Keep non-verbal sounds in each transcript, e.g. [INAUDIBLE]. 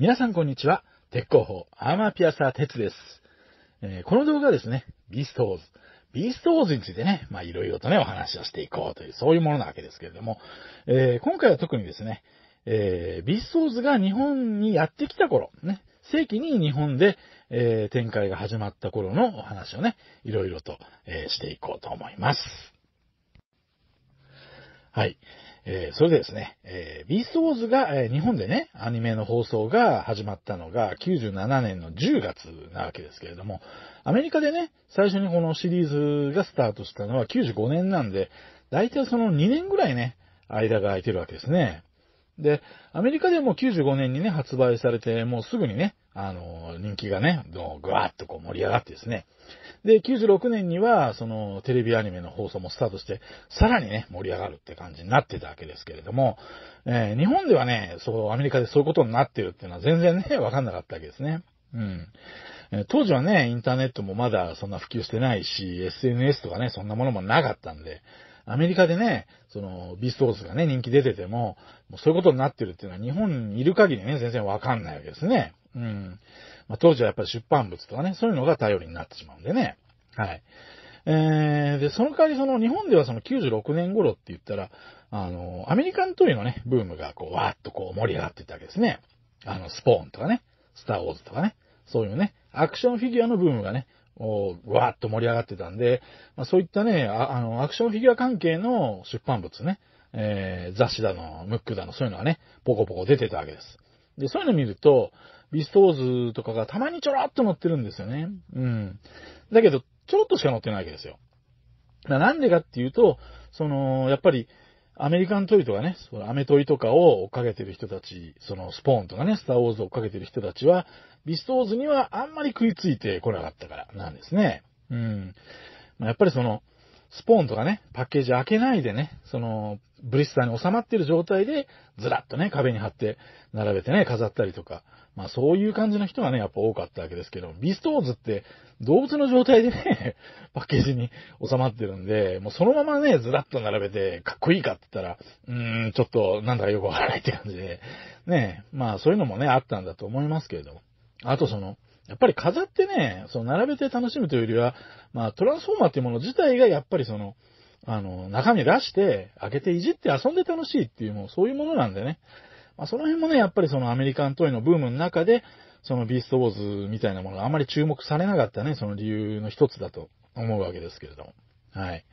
皆さんこんにちは。鉄工法アーマーピアサー鉄です。えー、この動画はですね、ビーストウォーズ。ビーストウォーズについてね、まあいろいろとね、お話をしていこうという、そういうものなわけですけれども、えー、今回は特にですね、えー、ビーストウォーズが日本にやってきた頃、ね、正規に日本で、え展開が始まった頃のお話をね、いろいろと、えしていこうと思います。はい。えー、それでですね、えー、ビーストウォーズが、えー、日本でね、アニメの放送が始まったのが97年の10月なわけですけれども、アメリカでね、最初にこのシリーズがスタートしたのは95年なんで、大体その2年ぐらいね、間が空いてるわけですね。で、アメリカでも95年にね、発売されて、もうすぐにね、あの、人気がね、ぐわっとこう盛り上がってですね。で、96年には、その、テレビアニメの放送もスタートして、さらにね、盛り上がるって感じになってたわけですけれども、えー、日本ではね、そう、アメリカでそういうことになってるっていうのは全然ね、わかんなかったわけですね。うん。当時はね、インターネットもまだそんな普及してないし、SNS とかね、そんなものもなかったんで、アメリカでね、その、ビストーズがね、人気出てても、もうそういうことになってるっていうのは日本にいる限りね、全然わかんないわけですね。うん。まあ、当時はやっぱり出版物とかね、そういうのが頼りになってしまうんでね。はい。えー、で、その代わりその日本ではその96年頃って言ったら、あの、アメリカントイのね、ブームがこう、わーっとこう盛り上がってたわけですね。あの、スポーンとかね、スターウォーズとかね、そういうね、アクションフィギュアのブームがね、をわーっと盛り上がってたんで、まあ、そういったねあ、あの、アクションフィギュア関係の出版物ね、えー、雑誌だの、ムックだの、そういうのがね、ポコポコ出てたわけです。で、そういうの見ると、ビストーズとかがたまにちょろっと載ってるんですよね。うん。だけど、ちょろっとしか載ってないわけですよ。なんでかっていうと、その、やっぱり、アメリカントイとかね、そのアメトリとかを追っかけてる人たち、そのスポーンとかね、スターウォーズを追っかけてる人たちは、ビストーズにはあんまり食いついてこなかったからなんですね。うん。まあ、やっぱりその、スポーンとかね、パッケージ開けないでね、その、ブリスターに収まってる状態で、ずらっとね、壁に貼って、並べてね、飾ったりとか、まあそういう感じの人がね、やっぱ多かったわけですけど、ビストーズって動物の状態でね、[LAUGHS] パッケージに収まってるんで、もうそのままね、ずらっと並べてかっこいいかって言ったら、うーん、ちょっとなんだかよくわからないって感じで、ね、まあそういうのもね、あったんだと思いますけれども。あとその、やっぱり飾ってね、その並べて楽しむというよりは、まあトランスフォーマーっていうもの自体がやっぱりその、あの、中身出して、開けていじって遊んで楽しいっていう、もうそういうものなんでね。まあ、その辺もね、やっぱりそのアメリカントイのブームの中で、そのビーストウォーズみたいなものがあまり注目されなかったね、その理由の一つだと思うわけですけれども。はい。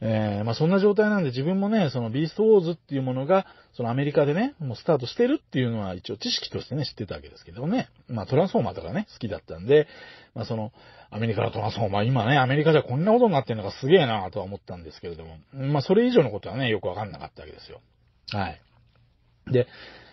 えー、まあ、そんな状態なんで自分もね、そのビーストウォーズっていうものが、そのアメリカでね、もうスタートしてるっていうのは一応知識としてね、知ってたわけですけどね。まあ、トランスフォーマーとかね、好きだったんで、まあ、その、アメリカのトランスフォーマー、今ね、アメリカじゃこんなことになってるのがすげえなとは思ったんですけれども、まあ、それ以上のことはね、よくわかんなかったわけですよ。はい。で、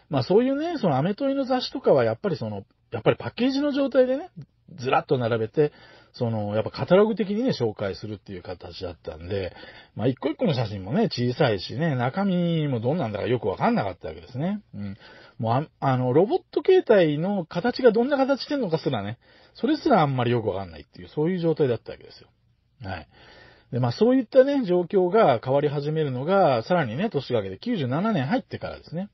まあそういうね、そのアメトイの雑誌とかはやっぱりその、やっぱりパッケージの状態でね、ずらっと並べて、その、やっぱカタログ的にね、紹介するっていう形だったんで、まあ一個一個の写真もね、小さいしね、中身もどんなんだかよくわかんなかったわけですね。うん。もうあ、あの、ロボット形態の形がどんな形してんのかすらね、それすらあんまりよくわかんないっていう、そういう状態だったわけですよ。はい。で、まあそういったね、状況が変わり始めるのが、さらにね、年が明けて97年入ってからですね。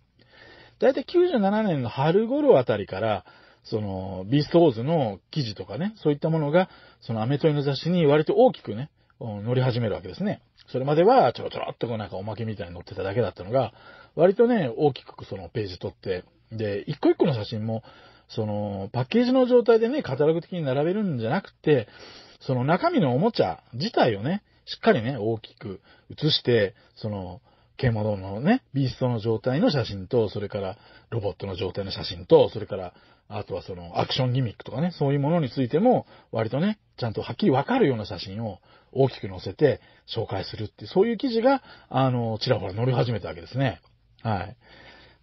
だいたい97年の春頃あたりから、その、ビーストウォーズの記事とかね、そういったものが、そのアメトイの雑誌に割と大きくね、乗り始めるわけですね。それまでは、ちょろちょろっとこうなんかおまけみたいに載ってただけだったのが、割とね、大きくそのページ取って、で、一個一個の写真も、その、パッケージの状態でね、カタログ的に並べるんじゃなくて、その中身のおもちゃ自体をね、しっかりね、大きく写して、その、ケ獣のね、ビーストの状態の写真と、それからロボットの状態の写真と、それから、あとはそのアクションギミックとかね、そういうものについても、割とね、ちゃんとはっきりわかるような写真を大きく載せて紹介するっていう、そういう記事が、あの、ちらほら載り始めたわけですね。はい。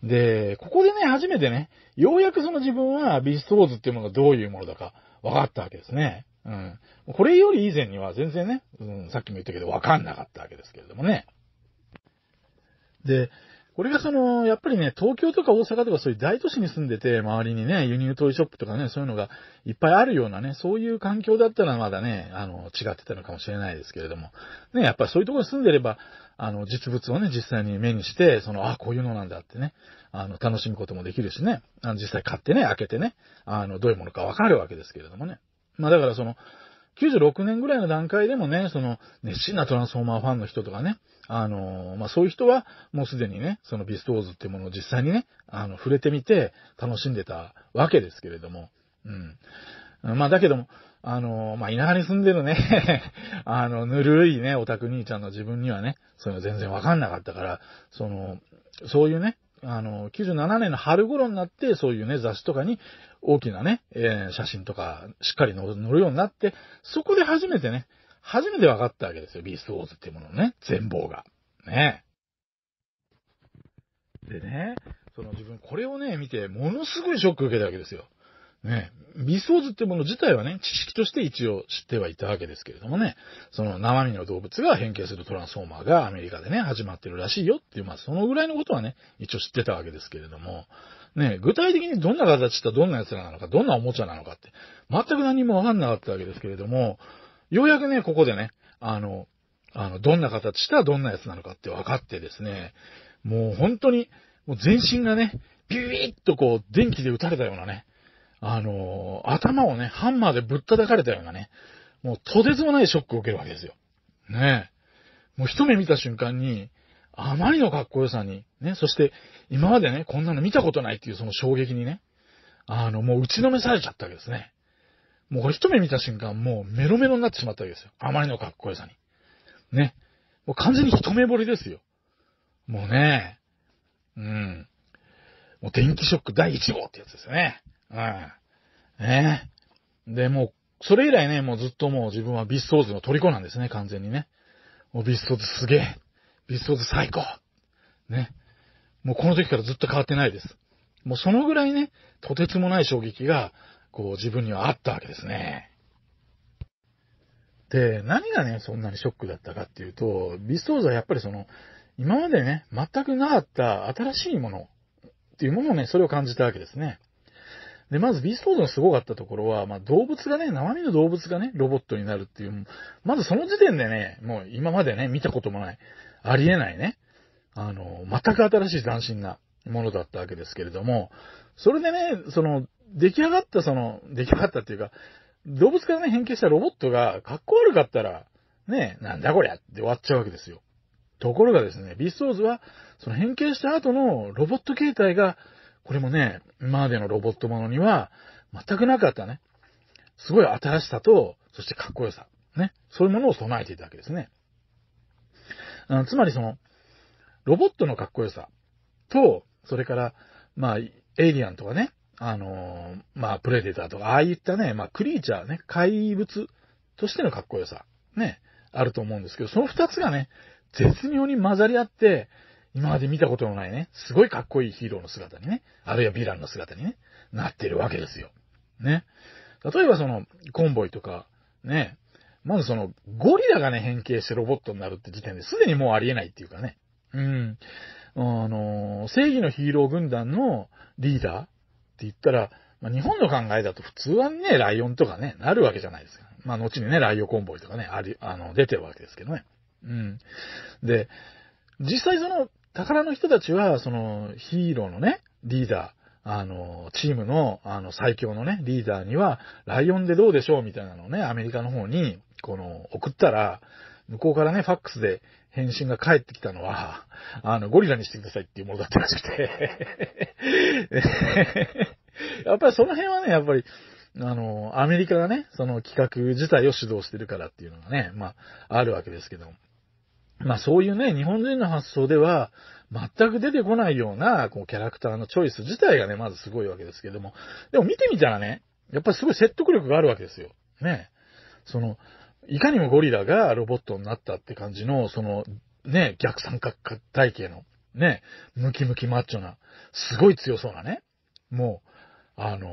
で、ここでね、初めてね、ようやくその自分はビーストウォーズっていうものがどういうものだか分かったわけですね。うん。これより以前には全然ね、うん、さっきも言ったけどわかんなかったわけですけれどもね。で、これがその、やっぱりね、東京とか大阪とかそういう大都市に住んでて、周りにね、輸入トイショップとかね、そういうのがいっぱいあるようなね、そういう環境だったらまだね、あの、違ってたのかもしれないですけれども、ね、やっぱりそういうところに住んでれば、あの、実物をね、実際に目にして、その、あ、こういうのなんだってね、あの、楽しむこともできるしね、あの実際買ってね、開けてね、あの、どういうものかわかるわけですけれどもね。まあだからその、96年ぐらいの段階でもね、その、熱心なトランスフォーマーファンの人とかね、あの、まあ、そういう人は、もうすでにね、そのビストーズっていうものを実際にね、あの、触れてみて楽しんでたわけですけれども、うん。まあ、だけども、あの、まあ、田舎に住んでるね [LAUGHS] あの、ぬるいね、オタク兄ちゃんの自分にはね、そういうの全然わかんなかったから、その、そういうね、あの、97年の春頃になって、そういうね、雑誌とかに大きなね、えー、写真とかしっかり載るようになって、そこで初めてね、初めて分かったわけですよ、ビーストウォーズっていうものね、全貌が。ねでね、その自分これをね、見て、ものすごいショック受けたわけですよ。ね、ビスウォーズってもの自体はね、知識として一応知ってはいたわけですけれどもね、その生身の動物が変形するトランスフォーマーがアメリカでね、始まってるらしいよっていう、まあそのぐらいのことはね、一応知ってたわけですけれども、ね、具体的にどんな形とどんな奴らなのか、どんなおもちゃなのかって、全く何もわかんなかったわけですけれども、ようやくね、ここでね、あの、あの、どんな形したらどんなやつなのかって分かってですね、もう本当に、もう全身がね、ビビッとこう、電気で打たれたようなね、あの頭をね、ハンマーでぶったたかれたようなね、もうとてつもないショックを受けるわけですよ。ねえ。もう一目見た瞬間に、あまりのかっこよさに、ね、そして今までね、こんなの見たことないっていうその衝撃にね、あの、もう打ちのめされちゃったわけですね。もう一目見た瞬間、もうメロメロになってしまったわけですよ。あまりのかっこよさに。ね。もう完全に一目惚れですよ。もうね。うん。もう電気ショック第一号ってやつですよね。うん。ねで、もう、それ以来ね、もうずっともう自分はビストーズの虜なんですね、完全にね。もうビストーズすげえ。ビストーズ最高。ね。もうこの時からずっと変わってないです。もうそのぐらいね、とてつもない衝撃がこう自分にはあったわけですね。で、何がね、そんなにショックだったかっていうと、ビストーズはやっぱりその、今までね、全くなかった新しいものっていうものをね、それを感じたわけですね。で、まずビーストーズのすごかったところは、まあ、動物がね、生身の動物がね、ロボットになるっていう、まずその時点でね、もう今までね、見たこともない、ありえないね、あの、全く新しい斬新なものだったわけですけれども、それでね、その、出来上がったその、出来上がったっていうか、動物からね、変形したロボットが、かっこ悪かったら、ね、なんだこりゃって終わっちゃうわけですよ。ところがですね、ビストーズは、その変形した後のロボット形態が、これもね、今までのロボットものには、全くなかったね。すごい新しさと、そしてかっこよさ。ね。そういうものを備えていたわけですね。つまりその、ロボットのかっこよさと、それから、まあ、エイリアンとかね、あのー、まあ、プレデターとか、ああいったね、まあ、クリーチャーね、怪物としてのかっこよさ、ね、あると思うんですけど、その二つがね、絶妙に混ざり合って、今まで見たことのないね、すごいかっこいいヒーローの姿にね、あるいはヴィランの姿にね、なってるわけですよ。ね。例えばその、コンボイとか、ね、まずその、ゴリラがね、変形してロボットになるって時点ですでにもうありえないっていうかね。うん。あのー、正義のヒーロー軍団の、リーダーって言ったら、まあ、日本の考えだと普通はね、ライオンとかね、なるわけじゃないですか。まあ、後にね、ライオコンボイとかね、あり、あの、出てるわけですけどね。うん。で、実際その、宝の人たちは、その、ヒーローのね、リーダー、あの、チームの、あの、最強のね、リーダーには、ライオンでどうでしょうみたいなのをね、アメリカの方に、この、送ったら、向こうからね、ファックスで、返信が返ってきたのは、あの、ゴリラにしてくださいっていうものだったらしくて。[LAUGHS] やっぱりその辺はね、やっぱり、あの、アメリカがね、その企画自体を主導してるからっていうのがね、まあ、あるわけですけども。まあそういうね、日本人の発想では、全く出てこないような、こう、キャラクターのチョイス自体がね、まずすごいわけですけども。でも見てみたらね、やっぱりすごい説得力があるわけですよ。ね。その、いかにもゴリラがロボットになったって感じの、その、ね、逆三角体型の、ね、ムキムキマッチョな、すごい強そうなね、もう、あの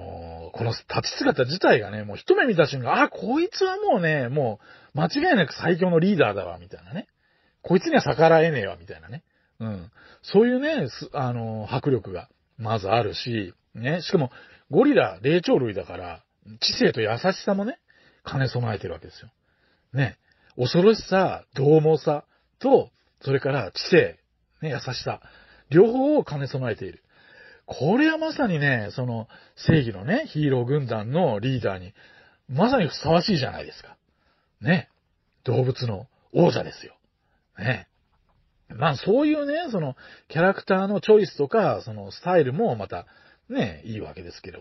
ー、この立ち姿自体がね、もう一目見た瞬間、あ、こいつはもうね、もう、間違いなく最強のリーダーだわ、みたいなね。こいつには逆らえねえわ、みたいなね。うん。そういうね、あのー、迫力が、まずあるし、ね、しかも、ゴリラ、霊長類だから、知性と優しさもね、兼ね備えてるわけですよ。ね、恐ろしさ、獰猛さと、それから知性、ね、優しさ、両方を兼ね備えている。これはまさにね、その正義のね、ヒーロー軍団のリーダーに、まさにふさわしいじゃないですか。ね。動物の王者ですよ。ね。まあそういうね、そのキャラクターのチョイスとか、そのスタイルもまたね、いいわけですけど。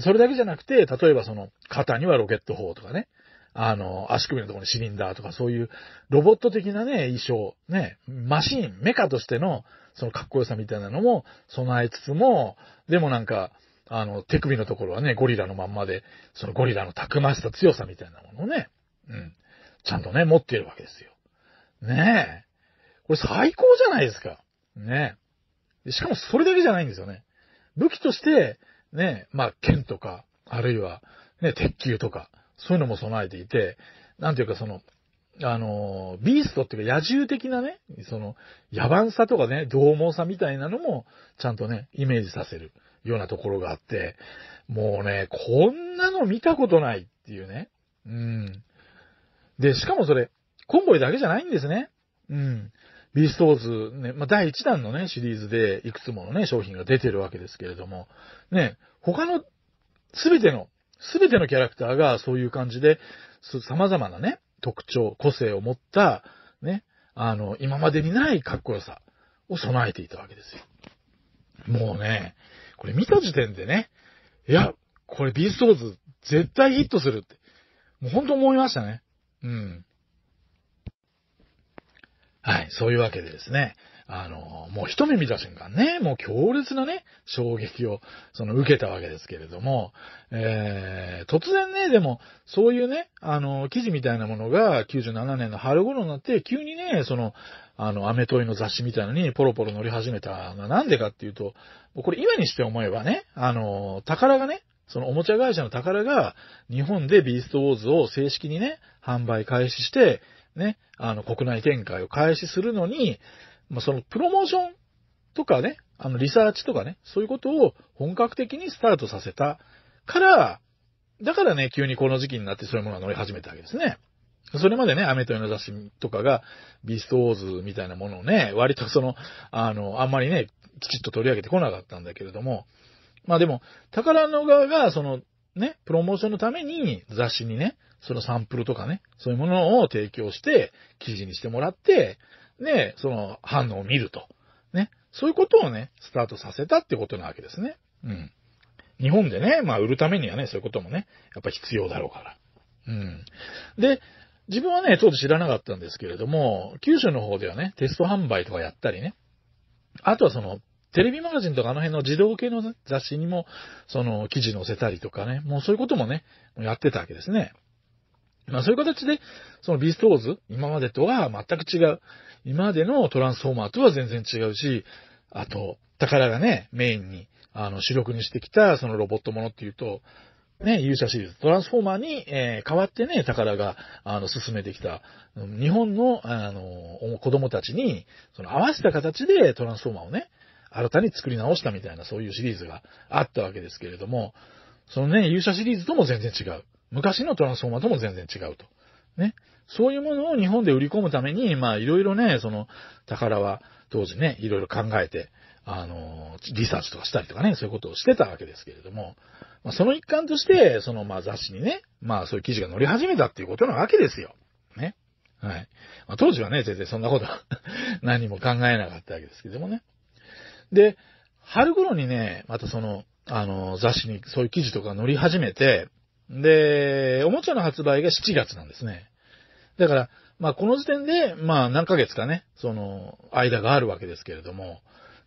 それだけじゃなくて、例えばその肩にはロケット砲とかね、あの、足首のところにシリンダーとかそういうロボット的なね、衣装、ね、マシン、メカとしての、そのかっこよさみたいなのも備えつつも、でもなんか、あの、手首のところはね、ゴリラのまんまで、そのゴリラのたくましさ、強さみたいなものをね、うん、ちゃんとね、持っているわけですよ。ねえ。これ最高じゃないですか。ねえ。しかもそれだけじゃないんですよね。武器として、ねえ、まあ、剣とか、あるいは、ね、鉄球とか、そういうのも備えていて、なんていうかその、あの、ビーストっていうか野獣的なね、その、野蛮さとかね、獰猛さみたいなのも、ちゃんとね、イメージさせるようなところがあって、もうね、こんなの見たことないっていうね。うん。で、しかもそれ、コンボイだけじゃないんですね。うん。ビーストウォーズ、ね、まあ、第1弾のね、シリーズでいくつものね、商品が出てるわけですけれども、ね、他のすべてのすべてのキャラクターがそういう感じで、様々なね、特徴、個性を持った、ね、あの、今までにないかっこよさを備えていたわけですよ。もうね、これ見た時点でね、いや、これビーストーズ絶対ヒットするって、もうほんと思いましたね。うん。はい、そういうわけでですね、あの、もう一目見た瞬間ね、もう強烈なね、衝撃を、その、受けたわけですけれども、えー、突然ね、でも、そういうね、あの、記事みたいなものが、97年の春頃になって、急にね、その、あの、アメトイの雑誌みたいのにポロポロ乗り始めたのはなんでかっていうと、これ今にして思えばね、あの、宝がね、そのおもちゃ会社の宝が日本でビーストウォーズを正式にね、販売開始して、ね、あの国内展開を開始するのに、まあ、そのプロモーションとかね、あのリサーチとかね、そういうことを本格的にスタートさせたから、だからね、急にこの時期になってそういうものが乗り始めたわけですね。それまでね、アメといの雑誌とかが、ビーストウォーズみたいなものをね、割とその、あの、あんまりね、きちっと取り上げてこなかったんだけれども、まあでも、宝の側が、その、ね、プロモーションのために雑誌にね、そのサンプルとかね、そういうものを提供して、記事にしてもらって、ね、その反応を見ると。ね。そういうことをね、スタートさせたってことなわけですね。うん。日本でね、まあ売るためにはね、そういうこともね、やっぱ必要だろうから。うん。で、自分はね、当時知らなかったんですけれども、九州の方ではね、テスト販売とかやったりね、あとはその、テレビマガジンとかあの辺の自動系の雑誌にも、その、記事載せたりとかね、もうそういうこともね、やってたわけですね。まあそういう形で、そのビーストウォーズ、今までとは全く違う。今までのトランスフォーマーとは全然違うし、あと、宝がね、メインに、あの、主力にしてきた、そのロボットものっていうと、ね、勇者シリーズ、トランスフォーマーに、えー、変わってね、宝が、あの、進めてきた、日本の、あの、子供たちに、その合わせた形でトランスフォーマーをね、新たに作り直したみたいな、そういうシリーズがあったわけですけれども、そのね、勇者シリーズとも全然違う。昔のトランスフォーマーとも全然違うと。ね。そういうものを日本で売り込むために、まあいろいろね、その、宝は当時ね、いろいろ考えて、あの、リサーチとかしたりとかね、そういうことをしてたわけですけれども、まあ、その一環として、そのまあ雑誌にね、まあそういう記事が載り始めたっていうことなわけですよ。ね。はい。まあ、当時はね、全然そんなこと [LAUGHS] 何も考えなかったわけですけどもね。で、春頃にね、またその、あの、雑誌にそういう記事とか載り始めて、で、おもちゃの発売が7月なんですね。だから、まあ、この時点で、まあ、何ヶ月かね、その、間があるわけですけれども、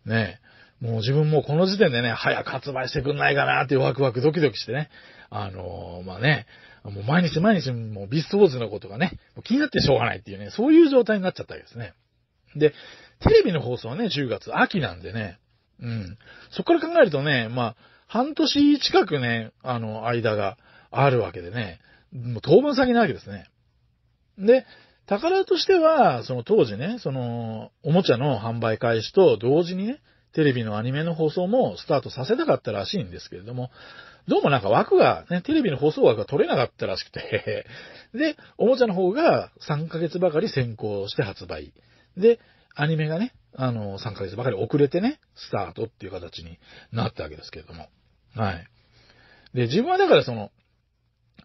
ね、もう自分もこの時点でね、早く発売してくんないかなってワクワクドキドキしてね、あのー、まあね、もう毎日毎日もうビストウォーズのことがね、気になってしょうがないっていうね、そういう状態になっちゃったわけですね。で、テレビの放送はね、10月、秋なんでね、うん。そっから考えるとね、まあ、半年近くね、あの、間があるわけでね、もう当分先なわけですね。で、宝としては、その当時ね、その、おもちゃの販売開始と同時にね、テレビのアニメの放送もスタートさせたかったらしいんですけれども、どうもなんか枠が、ね、テレビの放送枠が取れなかったらしくて [LAUGHS] で、おもちゃの方が3ヶ月ばかり先行して発売。で、アニメがね、あの、3ヶ月ばかり遅れてね、スタートっていう形になったわけですけれども。はい。で、自分はだからその、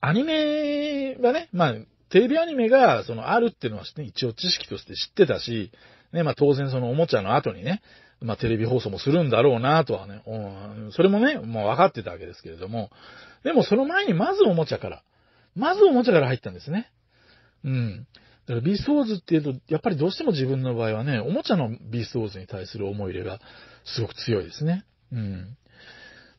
アニメがね、まあ、テレビアニメが、その、あるっていうのは、ね、一応知識として知ってたし、ね、まあ当然そのおもちゃの後にね、まあテレビ放送もするんだろうなとはね、うん、それもね、もう分かってたわけですけれども、でもその前にまずおもちゃから、まずおもちゃから入ったんですね。うん。だからビーストウォーズっていうと、やっぱりどうしても自分の場合はね、おもちゃのビーストウォーズに対する思い入れがすごく強いですね。うん。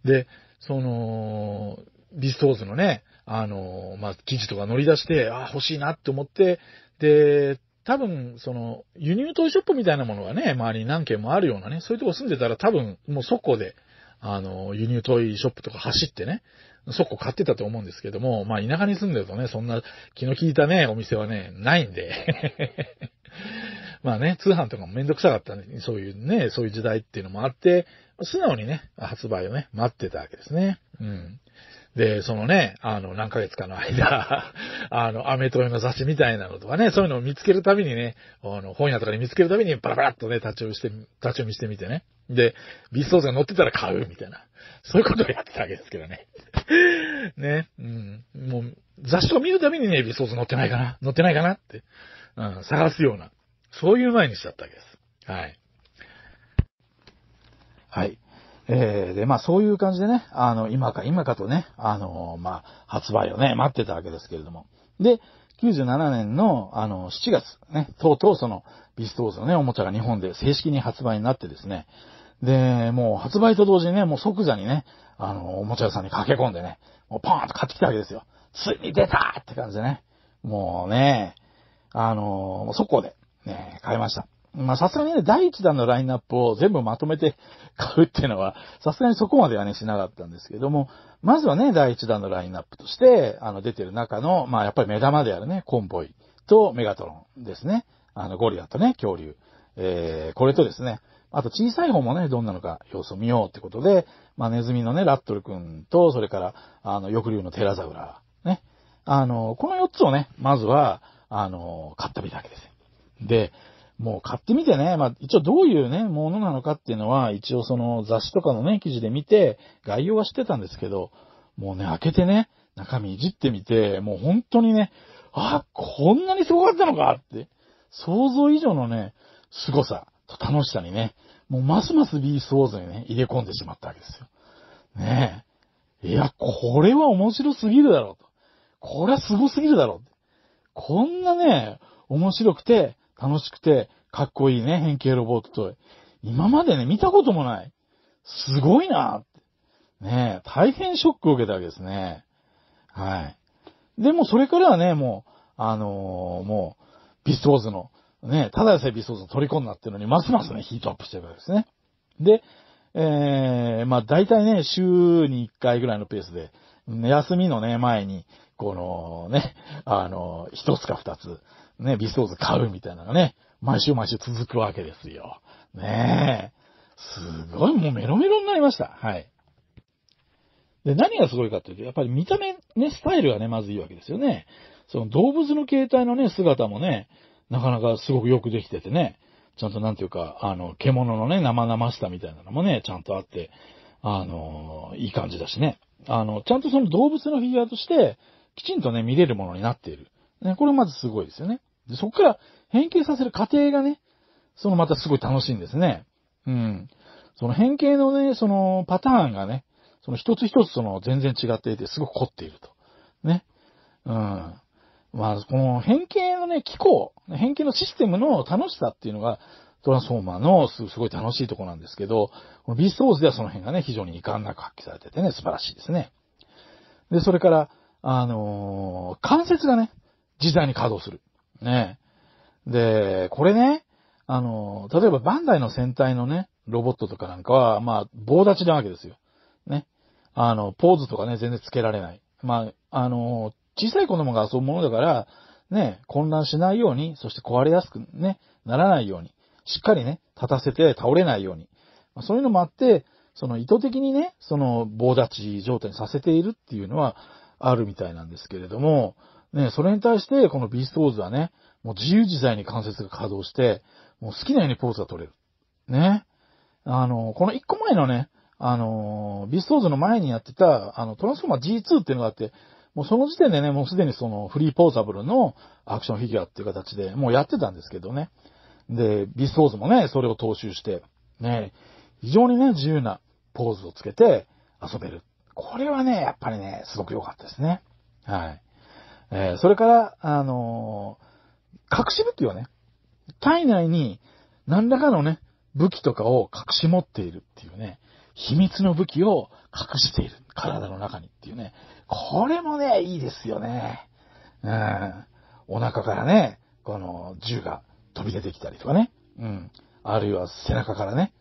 で、その、ビーストウォーズのね、あの、まあ、記事とか乗り出して、ああ、欲しいなって思って、で、多分、その、輸入トイショップみたいなものがね、周りに何軒もあるようなね、そういうとこ住んでたら多分、もうそこで、あの、輸入トイショップとか走ってね、そこ買ってたと思うんですけども、まあ、田舎に住んでるとね、そんな気の利いたね、お店はね、ないんで。[LAUGHS] まあね、通販とかもめんどくさかったね、そういうね、そういう時代っていうのもあって、素直にね、発売をね、待ってたわけですね。うん。で、そのね、あの、何ヶ月かの間、[LAUGHS] あの、アメトメの雑誌みたいなのとかね、そういうのを見つけるたびにね、あの、本屋とかで見つけるたびにバラバラっとね、立ち読みして、立ち読みしてみてね。で、ビストーズが載ってたら買うみたいな。そういうことをやってたわけですけどね。[LAUGHS] ね、うん。もう、雑誌を見るたびにね、ビストーズ載ってないかな載ってないかなって、うん、探すような、そういう毎日だったわけです。はい。はい。えー、で、まあそういう感じでね、あの、今か今かとね、あの、まあ、発売をね、待ってたわけですけれども。で、97年の、あの、7月、ね、とうとうその、ビストーズのね、おもちゃが日本で正式に発売になってですね。で、もう発売と同時にね、もう即座にね、あの、おもちゃ屋さんに駆け込んでね、もうポーンと買ってきたわけですよ。ついに出たって感じでね。もうね、あの、速攻で、ね、買いました。まあさすがにね、第1弾のラインナップを全部まとめて買うっていうのは、さすがにそこまではね、しなかったんですけども、まずはね、第1弾のラインナップとして、あの、出てる中の、まあやっぱり目玉であるね、コンボイとメガトロンですね。あの、ゴリラとね、恐竜。えー、これとですね、あと小さい方もね、どんなのか様子を見ようってことで、まあネズミのね、ラットル君と、それから、あの、翼竜のテラザウラー、ね。あの、この4つをね、まずは、あの、買ったわけです。で、もう買ってみてね、まあ一応どういうね、ものなのかっていうのは、一応その雑誌とかのね、記事で見て、概要は知ってたんですけど、もうね、開けてね、中身いじってみて、もう本当にね、あ、こんなにすごかったのかって、想像以上のね、凄さと楽しさにね、もうますますビースウォーズにね、入れ込んでしまったわけですよ。ねえ。いや、これは面白すぎるだろうと。これは凄すぎるだろう。こんなね、面白くて、楽しくて、かっこいいね、変形ロボットトイ。今までね、見たこともない。すごいなね大変ショックを受けたわけですね。はい。でもそれからはね、もう、あのー、もう、ビストーズの、ね、ただでさえビストーズの虜になってるのに、ますますね、ヒートアップしてるわけですね。で、えー、まあ大体ね、週に1回ぐらいのペースで、休みのね、前に、このね、あの、一つか二つ、ね、微ソーズ買うみたいなのがね、毎週毎週続くわけですよ。ねえ。すごい、もうメロメロになりました。はい。で、何がすごいかっていうと、やっぱり見た目、ね、スタイルがね、まずいいわけですよね。その動物の形態のね、姿もね、なかなかすごくよくできててね、ちゃんとなんていうか、あの、獣のね、生々しさみたいなのもね、ちゃんとあって、あの、いい感じだしね。あの、ちゃんとその動物のフィギュアとして、きちんとね、見れるものになっている。ね、これまずすごいですよね。で、そこから変形させる過程がね、そのまたすごい楽しいんですね。うん。その変形のね、そのパターンがね、その一つ一つその全然違っていて、すごく凝っていると。ね。うん。まあ、この変形のね、機構、変形のシステムの楽しさっていうのが、トランスフォーマーのすごい楽しいとこなんですけど、このビーストウォーズではその辺がね、非常に遺憾なく発揮されててね、素晴らしいですね。で、それから、あのー、関節がね、自在に稼働する。ねで、これね、あの、例えばバンダイの戦隊のね、ロボットとかなんかは、まあ、棒立ちなわけですよ。ね。あの、ポーズとかね、全然つけられない。まあ、あの、小さい子供が遊ぶものだから、ね、混乱しないように、そして壊れやすくね、ならないように、しっかりね、立たせて倒れないように。まあ、そういうのもあって、その意図的にね、その棒立ち状態にさせているっていうのはあるみたいなんですけれども、ね、それに対して、このビーストウォーズはね、もう自由自在に関節が稼働して、もう好きなようにポーズが取れる。ね。あの、この一個前のね、あの、ビーストウォーズの前にやってた、あの、トランスフォーマー G2 っていうのがあって、もうその時点でね、もうすでにそのフリーポーザブルのアクションフィギュアっていう形で、もうやってたんですけどね。で、ビーストーズもね、それを踏襲して、ね、非常にね、自由なポーズをつけて遊べる。これはね、やっぱりね、すごく良かったですね。はい。えー、それから、あのー、隠し武器をね、体内に何らかのね、武器とかを隠し持っているっていうね、秘密の武器を隠している。体の中にっていうね。これもね、いいですよね。うん。お腹からね、この銃が飛び出てきたりとかね。うん。あるいは背中からね、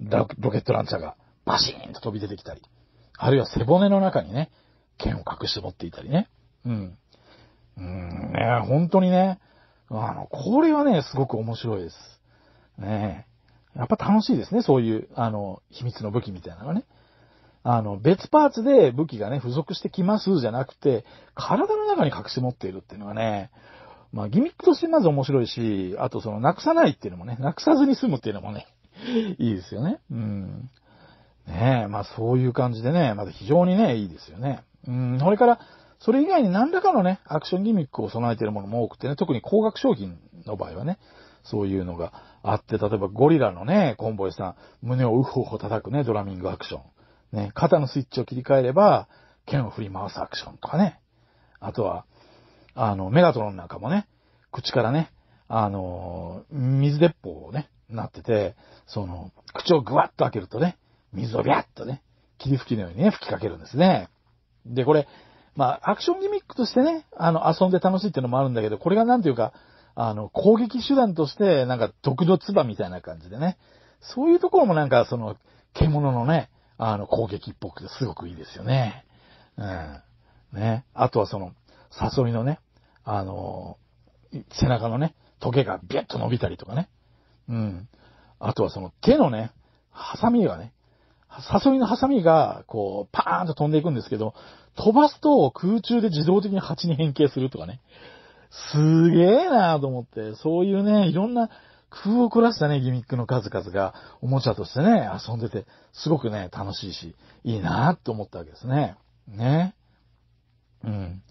ロケットランチャーがバシーンと飛び出てきたり。あるいは背骨の中にね、剣を隠して持っていたりね。うん。うん、ね、本当にね、あの、これはね、すごく面白いです。ねやっぱ楽しいですね、そういう、あの、秘密の武器みたいなのがね。あの、別パーツで武器がね、付属してきますじゃなくて、体の中に隠し持っているっていうのはね、まあ、ギミックとしてまず面白いし、あとその、なくさないっていうのもね、なくさずに済むっていうのもね、[LAUGHS] いいですよね。うん。ねえ、まあそういう感じでね、まず非常にね、いいですよね。うん、これから、それ以外に何らかのね、アクションギミックを備えているものも多くてね、特に高額商品の場合はね、そういうのがあって、例えばゴリラのね、コンボイさん、胸をウホウホ叩くね、ドラミングアクション。ね、肩のスイッチを切り替えれば、剣を振り回すアクションとかね。あとは、あの、メガトロンなんかもね、口からね、あの、水鉄砲をね、なってて、その、口をグワッと開けるとね、水をビャッとね、霧吹きのようにね、吹きかけるんですね。で、これ、まあ、アクションギミックとしてね、あの、遊んで楽しいっていうのもあるんだけど、これがなんていうか、あの、攻撃手段として、なんか、毒の唾みたいな感じでね。そういうところもなんか、その、獣のね、あの、攻撃っぽくてすごくいいですよね。うん。ね。あとはその、サソリのね、あの、背中のね、トゲがビュッと伸びたりとかね。うん。あとはその手のね、ハサミがね、サソリのハサミが、こう、パーンと飛んでいくんですけど、飛ばすと空中で自動的に蜂に変形するとかね。すげえなーと思って、そういうね、いろんな工夫を凝らしたね、ギミックの数々が、おもちゃとしてね、遊んでて、すごくね、楽しいし、いいなーと思ったわけですね。ね。うん。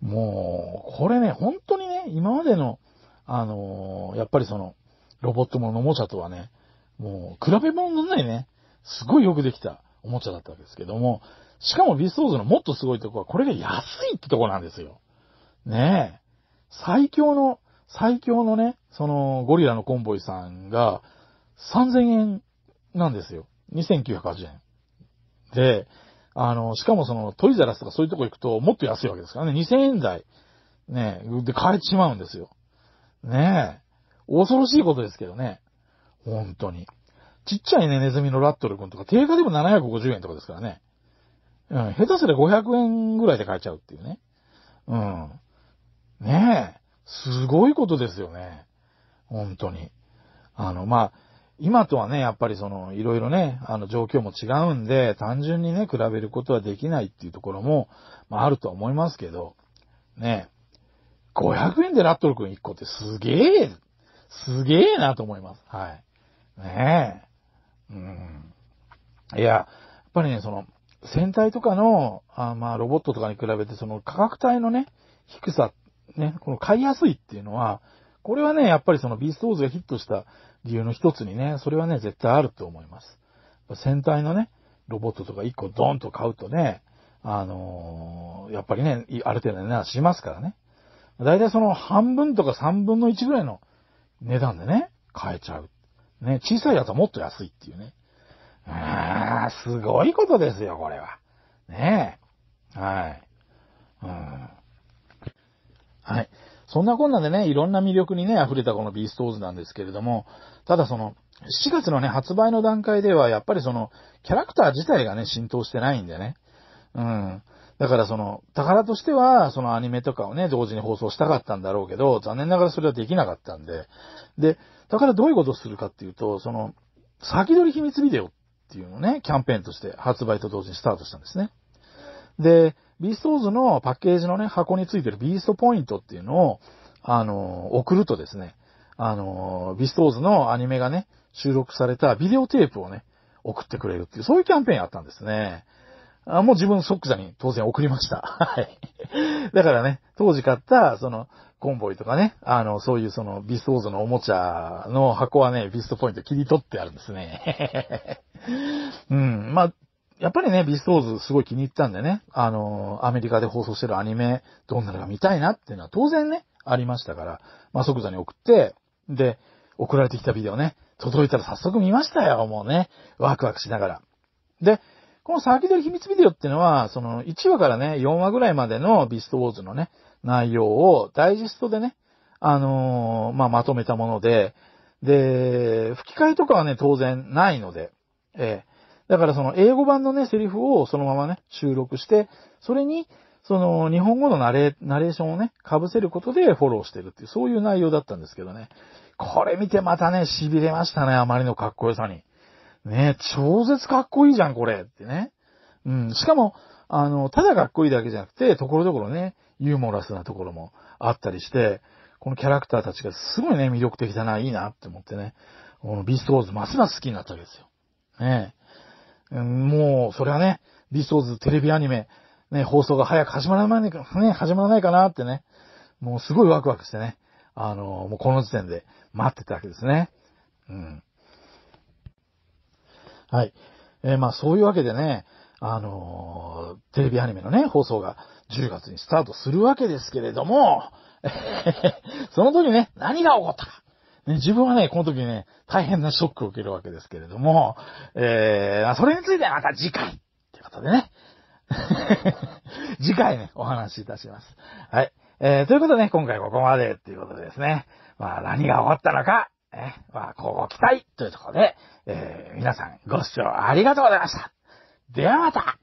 もう、これね、本当にね、今までの、あのー、やっぱりその、ロボットものおもちゃとはね、もう、比べ物にならないね。すごいよくできたおもちゃだったわけですけども、しかもビストーズのもっとすごいとこは、これが安いってとこなんですよ。ねえ。最強の、最強のね、その、ゴリラのコンボイさんが、3000円なんですよ。2980円。で、あの、しかもその、トイザラスとかそういうとこ行くと、もっと安いわけですからね。2000円台。ねえ、で、買えちまうんですよ。ねえ。恐ろしいことですけどね。本当に。ちっちゃいね、ネズミのラットル君とか、定価でも750円とかですからね。うん、下手すりゃ500円ぐらいで買えちゃうっていうね。うん。ねえ、すごいことですよね。本当に。あの、まあ、今とはね、やっぱりその、いろいろね、あの、状況も違うんで、単純にね、比べることはできないっていうところも、まあ、あるとは思いますけど、ねえ、500円でラットル君1個ってすげえ、すげえなと思います。はい。ねえ。うん。いや、やっぱりね、その、戦隊とかの、あまあ、ロボットとかに比べて、その価格帯のね、低さ、ね、この買いやすいっていうのは、これはね、やっぱりそのビーストウォーズがヒットした理由の一つにね、それはね、絶対あると思います。戦隊のね、ロボットとか一個ドンと買うとね、あのー、やっぱりね、ある程度値段しますからね。だいたいその半分とか三分の一ぐらいの値段でね、買えちゃう。ね、小さいやつはもっと安いっていうね。ああ、すごいことですよ、これは。ねえ。はい。うん。はい。そんなこんなでね、いろんな魅力にね、溢れたこのビーストーズなんですけれども、ただその、4月のね、発売の段階では、やっぱりその、キャラクター自体がね、浸透してないんでね。うん。だからその、宝としては、そのアニメとかをね、同時に放送したかったんだろうけど、残念ながらそれはできなかったんで。で、だからどういうことをするかっていうと、その、先取り秘密ビデオっていうのをね、キャンペーンとして発売と同時にスタートしたんですね。で、ビーストーズのパッケージのね、箱についてるビーストポイントっていうのを、あの、送るとですね、あの、ビーストーズのアニメがね、収録されたビデオテープをね、送ってくれるっていう、そういうキャンペーンやったんですね。あもう自分即座に当然送りました。[LAUGHS] はい。だからね、当時買った、その、コンボイとかね、あの、そういうその、ビストオーズのおもちゃの箱はね、ビストポイント切り取ってあるんですね。[LAUGHS] うん、まあ、やっぱりね、ビストーズすごい気に入ったんでね、あの、アメリカで放送してるアニメ、どんなのが見たいなっていうのは当然ね、ありましたから、まあ、即座に送って、で、送られてきたビデオね、届いたら早速見ましたよ、もうね。ワクワクしながら。で、この先取り秘密ビデオっていうのは、その1話からね、4話ぐらいまでのビストウォーズのね、内容をダイジェストでね、あのー、まあ、まとめたもので、で、吹き替えとかはね、当然ないので、ええー、だからその英語版のね、セリフをそのままね、収録して、それに、その日本語のナレナレーションをね、被せることでフォローしてるっていう、そういう内容だったんですけどね。これ見てまたね、痺れましたね、あまりのかっこよさに。ね超絶かっこいいじゃん、これってね。うん、しかも、あの、ただかっこいいだけじゃなくて、ところどころね、ユーモラスなところもあったりして、このキャラクターたちがすごいね、魅力的だな、いいなって思ってね、このビーストウォーズますます好きになったわけですよ。ねえ。もう、それはね、ビーストウォーズテレビアニメ、ね、放送が早く始まらないか、ね、始まらないかなってね、もうすごいワクワクしてね、あの、もうこの時点で待ってたわけですね。うん。はい。えー、まあそういうわけでね、あのー、テレビアニメのね、放送が10月にスタートするわけですけれども、[LAUGHS] その時ね、何が起こったか。ね、自分はね、この時ね、大変なショックを受けるわけですけれども、えー、それについてはまた次回ということでね、[LAUGHS] 次回ね、お話しいたします。はい。えー、ということでね、今回ここまでっていうことでですね、まあ何が起こったのか、え、まあ、こう期待というところで、えー、皆さんご視聴ありがとうございました。ではまた